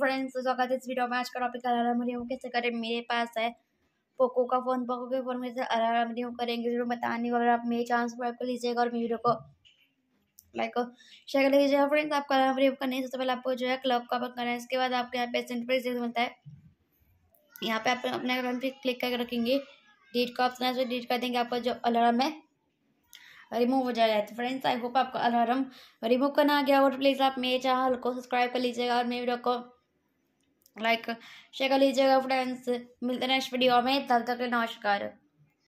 friends स्वागत है इस वीडियो में आज का टॉपिक अलार्म रिमूव कैसे करें मेरे पास है पोको का फ़ोन पोको के फ़ोन में अलार्म रिमूव करेंगे जरूर बताने को अगर आप मेरे चांस पर आपको लीजिएगा और वीडियो को लाइक शेयर कर लीजिएगा फ्रेंड्स हाँ आपका अलार्म रिमूव करने है सबसे पहले आपको जो है क्लब का बंद करना है इसके बाद आपके यहाँ पे सेंट पर बनता है यहाँ पे आप अपने अलार्म पर क्लिक करके रखेंगे डेट का ऑप्शन है उसमें डेट कर देंगे आपका जो अलार्म है रिमूव हो जाएगा तो फ्रेंड्स आई होप आपका अलार्म रिमूव करना आ गया और प्लीज़ आप मेरे चैनल को सब्सक्राइब कर लीजिएगा और मेरे वीडियो को लाइक शेयर कर लीजिएगा फ्रेंड्स मिलते हैं नेक्स्ट वीडियो में तब तक नमस्कार